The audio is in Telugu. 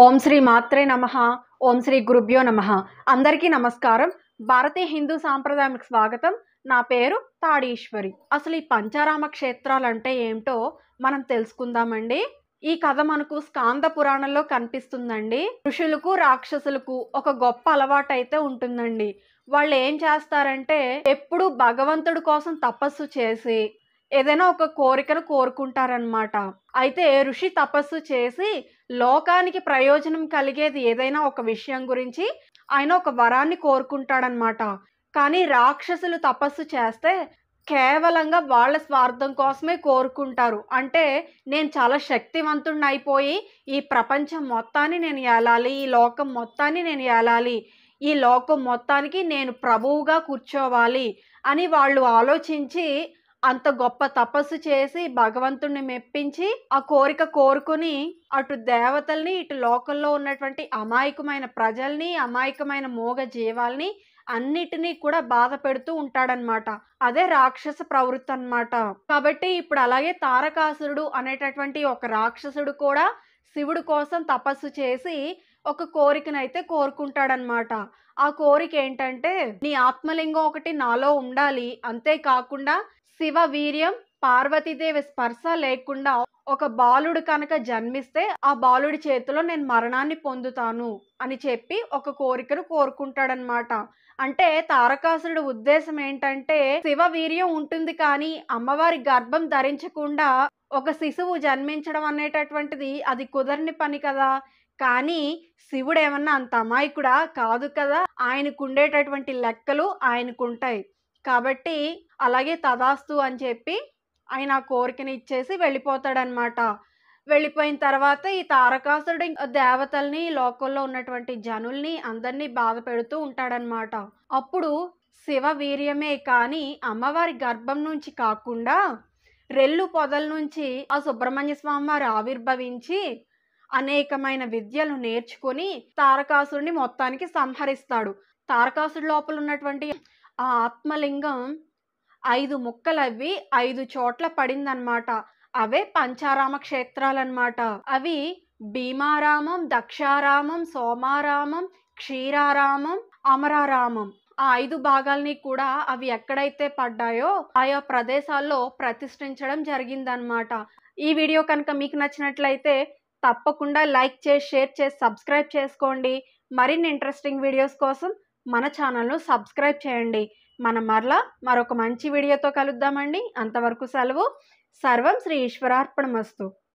ఓం శ్రీ మాత్రే నమ ఓం శ్రీ గురుభ్యో నమ అందరికీ నమస్కారం భారతీయ హిందూ సాంప్రదాయానికి స్వాగతం నా పేరు తాడీశ్వరి అసలు ఈ పంచారామ క్షేత్రాలు అంటే ఏమిటో మనం తెలుసుకుందామండి ఈ కథ మనకు స్కాంద పురాణంలో కనిపిస్తుందండి ఋషులకు రాక్షసులకు ఒక గొప్ప అలవాటు అయితే ఉంటుందండి వాళ్ళు ఏం చేస్తారంటే ఎప్పుడు భగవంతుడి కోసం తపస్సు చేసి ఏదైనా ఒక కోరికను కోరుకుంటారనమాట అయితే ఋషి తపస్సు చేసి లోకానికి ప్రయోజనం కలిగేది ఏదైనా ఒక విషయం గురించి ఆయన ఒక వరాన్ని కోరుకుంటాడనమాట కానీ రాక్షసులు తపస్సు చేస్తే కేవలంగా వాళ్ళ స్వార్థం కోసమే కోరుకుంటారు అంటే నేను చాలా శక్తివంతుడిని అయిపోయి ఈ ప్రపంచం మొత్తాన్ని నేను ఏలాలి ఈ లోకం మొత్తాన్ని నేను ఏలాలి ఈ లోకం మొత్తానికి నేను ప్రభువుగా కూర్చోవాలి అని వాళ్ళు ఆలోచించి అంత గొప్ప తపస్సు చేసి భగవంతుణ్ణి మెప్పించి ఆ కోరిక కోరుకుని అటు దేవతల్ని ఇటు లోకంలో ఉన్నటువంటి అమాయకమైన ప్రజల్ని అమాయకమైన మోగ జీవాల్ని అన్నిటినీ కూడా బాధ పెడుతూ ఉంటాడనమాట అదే రాక్షస ప్రవృత్తి అనమాట కాబట్టి ఇప్పుడు అలాగే తారకాసురుడు అనేటటువంటి ఒక రాక్షసుడు కూడా శివుడు కోసం తపస్సు చేసి ఒక కోరికనైతే కోరుకుంటాడనమాట ఆ కోరిక ఏంటంటే నీ ఆత్మలింగం ఒకటి నాలో ఉండాలి అంతేకాకుండా శివ వీర్యం పార్వతీదేవి స్పర్శ లేకుండా ఒక బాలుడు కనుక జన్మిస్తే ఆ బాలుడి చేతిలో నేను మరణాన్ని పొందుతాను అని చెప్పి ఒక కోరికను కోరుకుంటాడనమాట అంటే తారకాసురుడు ఉద్దేశం ఏంటంటే శివ వీర్యం ఉంటుంది కానీ అమ్మవారి గర్భం ధరించకుండా ఒక శిశువు జన్మించడం అనేటటువంటిది అది కుదరని పని కదా కానీ శివుడు ఏమన్నా అంత అమాయకుడా కాదు కదా ఆయనకు ఉండేటటువంటి లెక్కలు ఆయనకుంటాయి కాబట్టి అలాగే తదాస్తు అని చెప్పి ఆయన ఆ కోరికని ఇచ్చేసి వెళ్ళిపోతాడనమాట వెళ్ళిపోయిన తర్వాత ఈ తారకాసురుడి దేవతల్ని లోకల్లో ఉన్నటువంటి జనుల్ని అందరినీ బాధ పెడుతూ ఉంటాడనమాట అప్పుడు శివ వీర్యమే కానీ అమ్మవారి గర్భం నుంచి కాకుండా రెల్లు పొదల నుంచి ఆ సుబ్రహ్మణ్య స్వామి వారు ఆవిర్భవించి అనేకమైన విద్యలు నేర్చుకుని తారకాసుడిని మొత్తానికి సంహరిస్తాడు తారకాసుడు లోపల ఉన్నటువంటి ఆ ఆత్మలింగం ఐదు ముక్కలవి ఐదు చోట్ల పడిందనమాట అవే పంచారామ క్షేత్రాలన్నమాట అవి భీమారామం దక్షారామం సోమారామం క్షీరారామం అమరారామం ఆ ఐదు భాగాల్ని కూడా అవి ఎక్కడైతే పడ్డాయో ఆయా ప్రదేశాల్లో ప్రతిష్ఠించడం జరిగిందనమాట ఈ వీడియో కనుక మీకు నచ్చినట్లయితే తప్పకుండా లైక్ చేసి షేర్ చేసి సబ్స్క్రైబ్ చేసుకోండి మరిన్ని ఇంట్రెస్టింగ్ వీడియోస్ కోసం మన ఛానల్ను సబ్స్క్రైబ్ చేయండి మనం మరలా మరొక మంచి వీడియోతో కలుద్దామండి అంతవరకు సెలవు సర్వం శ్రీ ఈశ్వరార్పణమస్తు